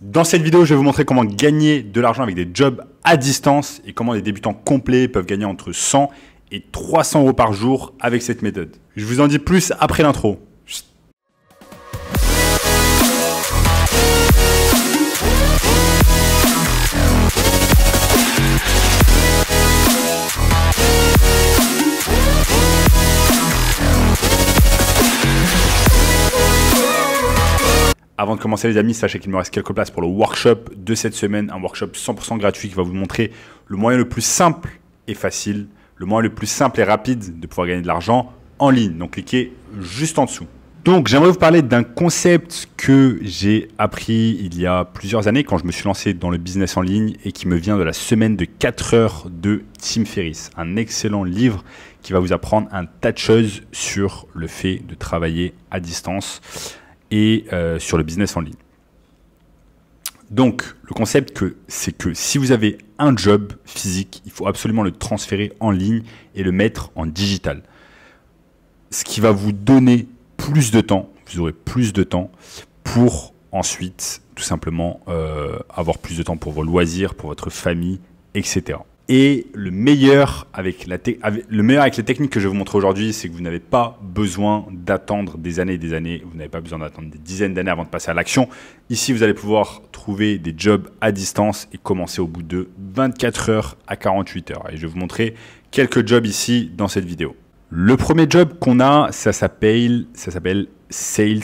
Dans cette vidéo, je vais vous montrer comment gagner de l'argent avec des jobs à distance et comment des débutants complets peuvent gagner entre 100 et 300 euros par jour avec cette méthode. Je vous en dis plus après l'intro. Avant de commencer les amis, sachez qu'il me reste quelques places pour le workshop de cette semaine, un workshop 100% gratuit qui va vous montrer le moyen le plus simple et facile, le moyen le plus simple et rapide de pouvoir gagner de l'argent en ligne. Donc cliquez juste en dessous. Donc j'aimerais vous parler d'un concept que j'ai appris il y a plusieurs années quand je me suis lancé dans le business en ligne et qui me vient de la semaine de 4 heures de Tim Ferriss, un excellent livre qui va vous apprendre un tas de choses sur le fait de travailler à distance et euh, sur le business en ligne. Donc, le concept, que, c'est que si vous avez un job physique, il faut absolument le transférer en ligne et le mettre en digital. Ce qui va vous donner plus de temps, vous aurez plus de temps pour ensuite, tout simplement, euh, avoir plus de temps pour vos loisirs, pour votre famille, etc. Et le meilleur avec, la les techniques que je vais vous montrer aujourd'hui, c'est que vous n'avez pas besoin d'attendre des années et des années. Vous n'avez pas besoin d'attendre des dizaines d'années avant de passer à l'action. Ici, vous allez pouvoir trouver des jobs à distance et commencer au bout de 24 heures à 48 heures. Et je vais vous montrer quelques jobs ici dans cette vidéo. Le premier job qu'on a, ça s'appelle, ça s'appelle Sales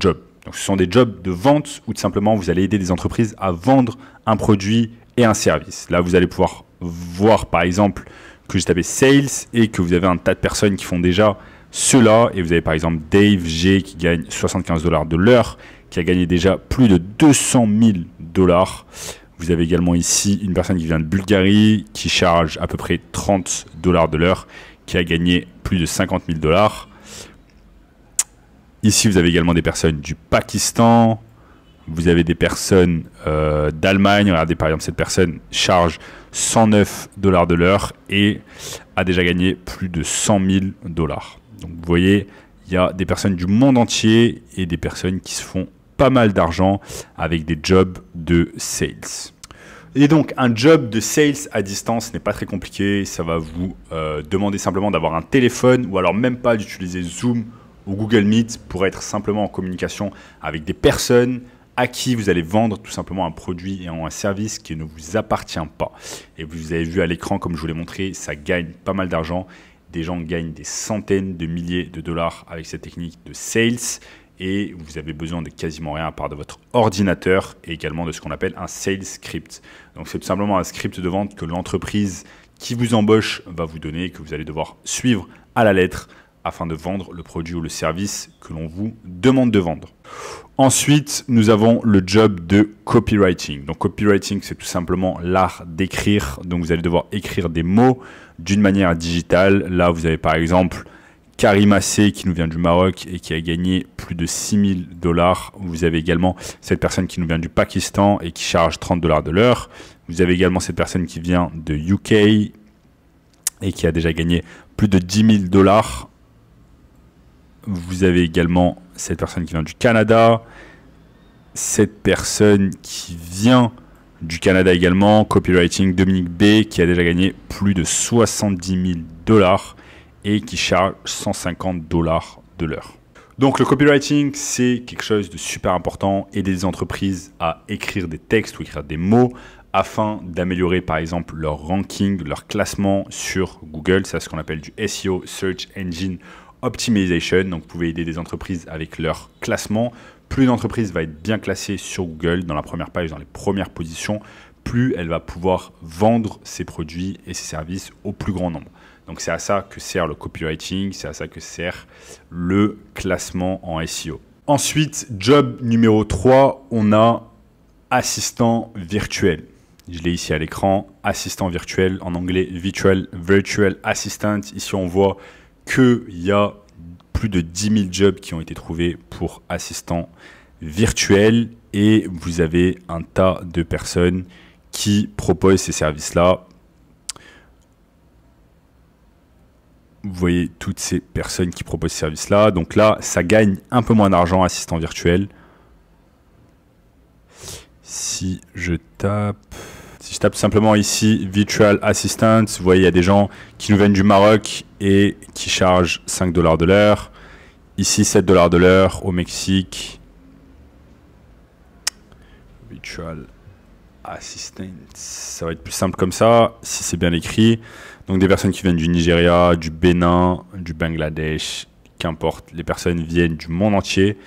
Job. Donc, ce sont des jobs de vente où tout simplement vous allez aider des entreprises à vendre un produit, et un service. Là, vous allez pouvoir voir par exemple que j'ai tapé sales et que vous avez un tas de personnes qui font déjà cela. Et vous avez par exemple Dave G qui gagne 75 dollars de l'heure, qui a gagné déjà plus de 200 000 dollars. Vous avez également ici une personne qui vient de Bulgarie, qui charge à peu près 30 dollars de l'heure, qui a gagné plus de 50 000 dollars. Ici, vous avez également des personnes du Pakistan, vous avez des personnes euh, d'Allemagne, regardez par exemple cette personne charge 109 dollars de l'heure et a déjà gagné plus de 100 000 dollars. Donc vous voyez, il y a des personnes du monde entier et des personnes qui se font pas mal d'argent avec des jobs de sales. Et donc un job de sales à distance n'est pas très compliqué, ça va vous euh, demander simplement d'avoir un téléphone ou alors même pas d'utiliser Zoom ou Google Meet pour être simplement en communication avec des personnes, à qui vous allez vendre tout simplement un produit et un service qui ne vous appartient pas. Et vous avez vu à l'écran, comme je vous l'ai montré, ça gagne pas mal d'argent. Des gens gagnent des centaines de milliers de dollars avec cette technique de sales et vous avez besoin de quasiment rien à part de votre ordinateur et également de ce qu'on appelle un sales script. Donc c'est tout simplement un script de vente que l'entreprise qui vous embauche va vous donner, et que vous allez devoir suivre à la lettre afin de vendre le produit ou le service que l'on vous demande de vendre. Ensuite, nous avons le job de copywriting. Donc copywriting, c'est tout simplement l'art d'écrire. Donc vous allez devoir écrire des mots d'une manière digitale. Là, vous avez par exemple Karim Assé qui nous vient du Maroc et qui a gagné plus de 6000 dollars. Vous avez également cette personne qui nous vient du Pakistan et qui charge 30 dollars de l'heure. Vous avez également cette personne qui vient de UK et qui a déjà gagné plus de 10 000 dollars vous avez également cette personne qui vient du Canada, cette personne qui vient du Canada également, copywriting Dominique B, qui a déjà gagné plus de 70 000 dollars et qui charge 150 dollars de l'heure. Donc le copywriting, c'est quelque chose de super important, aider les entreprises à écrire des textes ou écrire des mots afin d'améliorer par exemple leur ranking, leur classement sur Google, c'est ce qu'on appelle du SEO, Search Engine optimization. Donc, vous pouvez aider des entreprises avec leur classement. Plus une entreprise va être bien classée sur Google, dans la première page, dans les premières positions, plus elle va pouvoir vendre ses produits et ses services au plus grand nombre. Donc c'est à ça que sert le copywriting, c'est à ça que sert le classement en SEO. Ensuite, job numéro 3, on a assistant virtuel. Je l'ai ici à l'écran, assistant virtuel, en anglais virtual, virtual assistant. Ici on voit qu'il y a plus de 10 000 jobs qui ont été trouvés pour assistants virtuels et vous avez un tas de personnes qui proposent ces services-là. Vous voyez toutes ces personnes qui proposent ces services-là. Donc là, ça gagne un peu moins d'argent assistant virtuel. Si je tape je tape simplement ici Virtual assistant vous voyez, il y a des gens qui nous viennent du Maroc et qui chargent 5 dollars de l'heure. Ici, 7 dollars de l'heure au Mexique. Virtual assistant ça va être plus simple comme ça, si c'est bien écrit. Donc des personnes qui viennent du Nigeria, du Bénin, du Bangladesh, qu'importe, les personnes viennent du monde entier.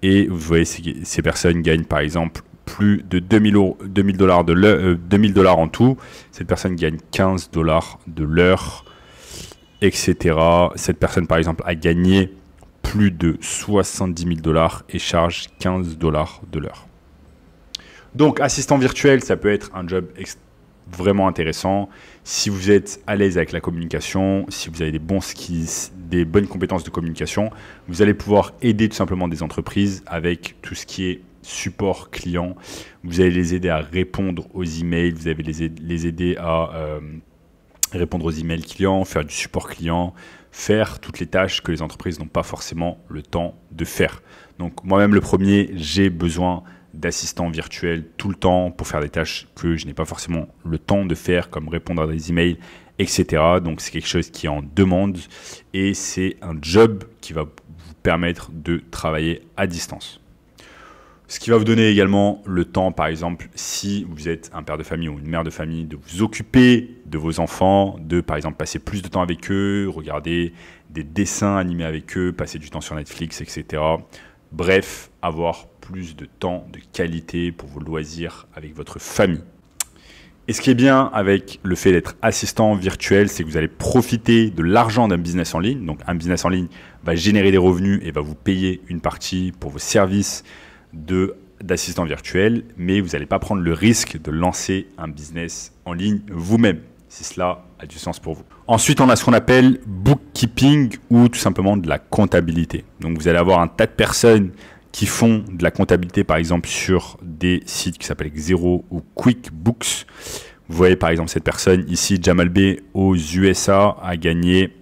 Et vous voyez, ces personnes gagnent par exemple plus de 2000 dollars de euh, dollars en tout. Cette personne gagne 15 dollars de l'heure, etc. Cette personne, par exemple, a gagné plus de 70 000 dollars et charge 15 dollars de l'heure. Donc, assistant virtuel, ça peut être un job vraiment intéressant. Si vous êtes à l'aise avec la communication, si vous avez des bons des bonnes compétences de communication, vous allez pouvoir aider tout simplement des entreprises avec tout ce qui est support client. Vous allez les aider à répondre aux emails, vous allez les, aider à euh, répondre aux emails clients, faire du support client, faire toutes les tâches que les entreprises n'ont pas forcément le temps de faire. Donc moi-même le premier, j'ai besoin d'assistants virtuels tout le temps pour faire des tâches que je n'ai pas forcément le temps de faire, comme répondre à des emails, etc. Donc c'est quelque chose qui en demande et c'est un job qui va vous permettre de travailler à distance. Ce qui va vous donner également le temps, par exemple, si vous êtes un père de famille ou une mère de famille, de vous occuper de vos enfants, de, par exemple, passer plus de temps avec eux, regarder des dessins animés avec eux, passer du temps sur Netflix, etc. Bref, avoir plus de temps de qualité pour vos loisirs avec votre famille. Et ce qui est bien avec le fait d'être assistant virtuel, c'est que vous allez profiter de l'argent d'un business en ligne. Donc un business en ligne va générer des revenus et va vous payer une partie pour vos services, de d'assistant virtuel, mais vous n'allez pas prendre le risque de lancer un business en ligne vous-même, si cela a du sens pour vous. Ensuite, on a ce qu'on appelle bookkeeping ou tout simplement de la comptabilité. Donc vous allez avoir un tas de personnes qui font de la comptabilité, par exemple, sur des sites qui s'appellent Xero ou QuickBooks. Vous voyez, par exemple, cette personne ici, Jamal B, aux USA, a gagné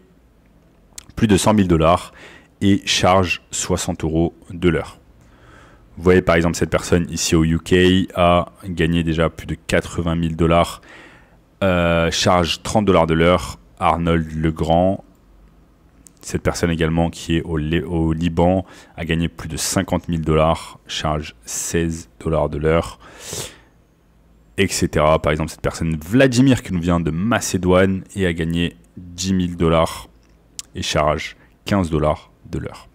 plus de 100 000 dollars et charge 60 euros de l'heure. Vous voyez par exemple cette personne ici au UK a gagné déjà plus de 80 000 dollars, euh, charge 30 dollars de l'heure. Arnold Legrand, cette personne également qui est au, au, Liban, a gagné plus de 50 000 dollars, charge 16 dollars de l'heure, etc. Par exemple cette personne Vladimir qui nous vient de Macédoine et a gagné 10 000 dollars et charge 15 dollars de l'heure.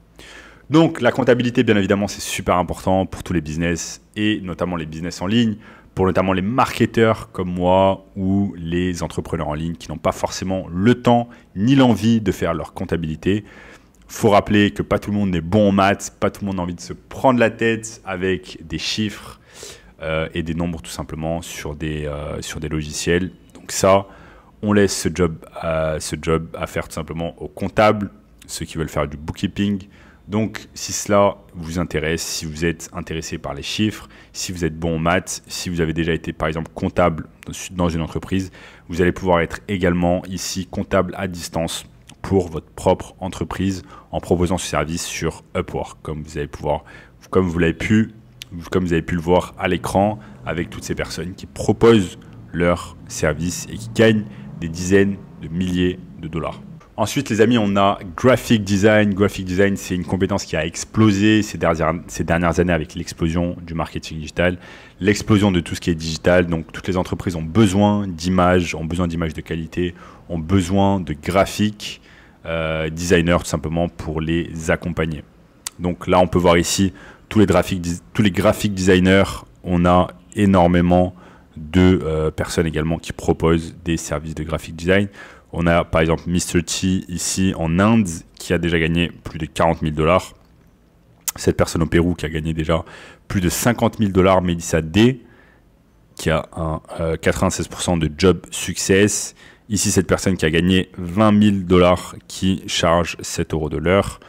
Donc la comptabilité, bien évidemment, c'est super important pour tous les business et notamment les business en ligne, pour notamment les marketeurs comme moi ou les entrepreneurs en ligne qui n'ont pas forcément le temps ni l'envie de faire leur comptabilité. Faut rappeler que pas tout le monde est bon en maths, pas tout le monde a envie de se prendre la tête avec des chiffres euh, et des nombres tout simplement sur des, euh, sur des logiciels. Donc ça, on laisse ce job, ce job à faire tout simplement aux comptables, ceux qui veulent faire du bookkeeping, donc, si cela vous intéresse, si vous êtes intéressé par les chiffres, si vous êtes bon en maths, si vous avez déjà été par exemple comptable dans une entreprise, vous allez pouvoir être également ici comptable à distance pour votre propre entreprise en proposant ce service sur Upwork, comme vous pouvoir, comme vous pu, comme vous avez pu le voir à l'écran avec toutes ces personnes qui proposent leurs services et qui gagnent des dizaines de milliers de dollars. Ensuite, les amis, on a graphic design. Graphic design, c'est une compétence qui a explosé ces dernières, ces dernières années avec l'explosion du marketing digital, l'explosion de tout ce qui est digital. Donc, toutes les entreprises ont besoin d'images, ont besoin d'images de qualité, ont besoin de graphiques euh, designers tout simplement pour les accompagner. Donc là, on peut voir ici tous les graphiques, tous les graphic designers. On a énormément de euh, personnes également qui proposent des services de graphic design. On a par exemple Mr. T ici en Inde qui a déjà gagné plus de 40 000 dollars. Cette personne au Pérou qui a gagné déjà plus de 50 000 dollars, Melissa D, qui a un 96% euh, de job success. Ici, cette personne qui a gagné 20 000 dollars qui charge 7 euros de l'heure.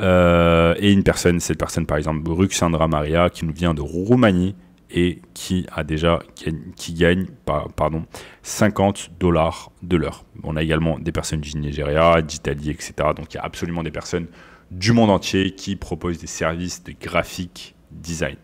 Euh, et une personne, cette personne par exemple, Ruxandra Maria, qui nous vient de Roumanie, et qui a déjà qui gagne pardon, 50 dollars de l'heure. On a également des personnes du Nigeria, d'Italie, etc. Donc il y a absolument des personnes du monde entier qui proposent des services de graphique design.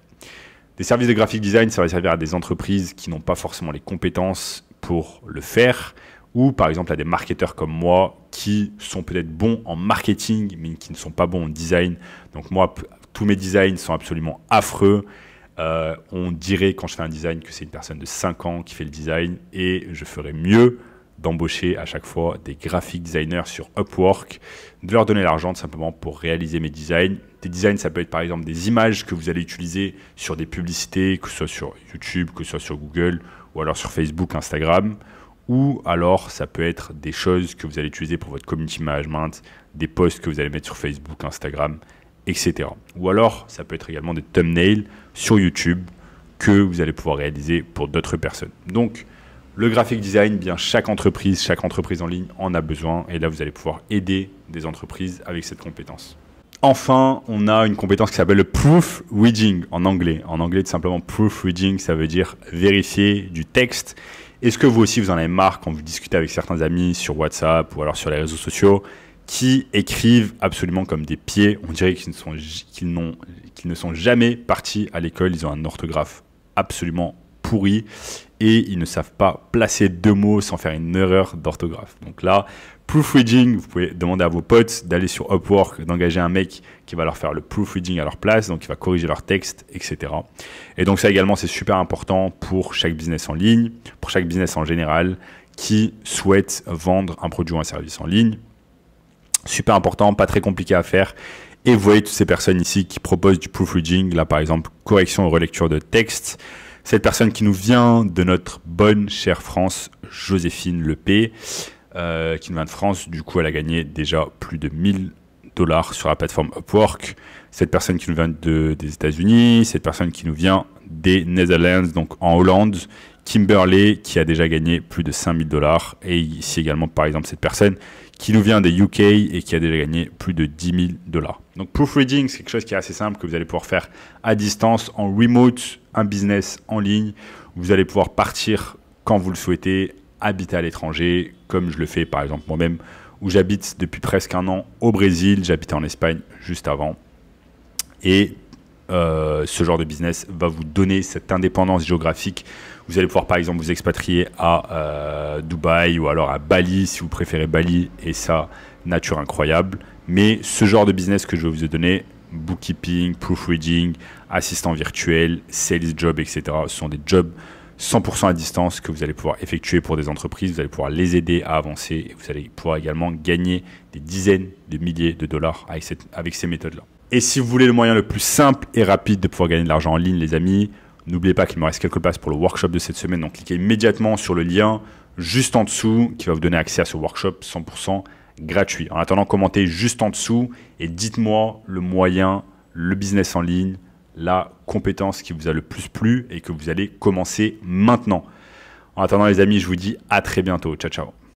Des services de graphique design, ça va servir à des entreprises qui n'ont pas forcément les compétences pour le faire, ou par exemple à des marketeurs comme moi qui sont peut-être bons en marketing, mais qui ne sont pas bons en design. Donc moi, tous mes designs sont absolument affreux. Euh, on dirait quand je fais un design que c'est une personne de 5 ans qui fait le design et je ferais mieux d'embaucher à chaque fois des graphic designers sur Upwork, de leur donner l'argent simplement pour réaliser mes designs. Des designs, ça peut être par exemple des images que vous allez utiliser sur des publicités, que ce soit sur YouTube, que ce soit sur Google, ou alors sur Facebook, Instagram, ou alors ça peut être des choses que vous allez utiliser pour votre community management, des posts que vous allez mettre sur Facebook, Instagram, etc. Ou alors, ça peut être également des thumbnails sur YouTube que vous allez pouvoir réaliser pour d'autres personnes. Donc, le graphic design, bien chaque entreprise, chaque entreprise en ligne en a besoin. Et là, vous allez pouvoir aider des entreprises avec cette compétence. Enfin, on a une compétence qui s'appelle le reading en anglais. En anglais, tout simplement proof reading, ça veut dire vérifier du texte. Est-ce que vous aussi, vous en avez marre quand vous discutez avec certains amis sur WhatsApp ou alors sur les réseaux sociaux qui écrivent absolument comme des pieds. On dirait qu'ils ne sont jamais partis à l'école. Ils ont un orthographe absolument pourri et ils ne savent pas placer deux mots sans faire une erreur d'orthographe. Donc là, proofreading, vous pouvez demander à vos potes d'aller sur Upwork, d'engager un mec qui va leur faire le proofreading à leur place, donc il va corriger leur texte, etc. Et donc ça également, c'est super important pour chaque business en ligne, pour chaque business en général qui souhaite vendre un produit ou un service en ligne. Super important, pas très compliqué à faire. Et vous voyez toutes ces personnes ici qui proposent du proofreading, là par exemple correction ou relecture de texte. Cette personne qui nous vient de notre bonne chère France, Joséphine Lepé, euh, qui nous vient de France, du coup elle a gagné déjà plus de 1000 dollars sur la plateforme Upwork. Cette personne qui nous vient des États-Unis, cette personne qui nous vient des Netherlands, donc en Hollande, Kimberley qui a déjà gagné plus de 5000 dollars. Et ici également, par exemple, cette personne qui nous vient des UK et qui a déjà gagné plus de 10 000 dollars. Donc proofreading, c'est quelque chose qui est assez simple que vous allez pouvoir faire à distance, en remote, un business en ligne. Vous allez pouvoir partir quand vous le souhaitez, habiter à l'étranger, comme je le fais par exemple moi-même, où j'habite depuis presque un an au Brésil, j'habitais en Espagne juste avant. Et euh, ce genre de business va vous donner cette indépendance géographique. Vous allez pouvoir par exemple vous expatrier à euh, Dubaï ou alors à Bali si vous préférez Bali et ça, nature incroyable. Mais ce genre de business que je vais vous donner, bookkeeping, proofreading, assistant virtuel, sales job, etc., ce sont des jobs 100% à distance que vous allez pouvoir effectuer pour des entreprises, vous allez pouvoir les aider à avancer et vous allez pouvoir également gagner des dizaines de milliers de dollars avec ces méthodes-là. Et si vous voulez le moyen le plus simple et rapide de pouvoir gagner de l'argent en ligne, les amis, n'oubliez pas qu'il me reste quelques places pour le workshop de cette semaine. Donc cliquez immédiatement sur le lien juste en dessous qui va vous donner accès à ce workshop 100% gratuit. En attendant, commentez juste en dessous et dites-moi le moyen, le business en ligne, la compétence qui vous a le plus plu et que vous allez commencer maintenant. En attendant les amis, je vous dis à très bientôt. Ciao ciao.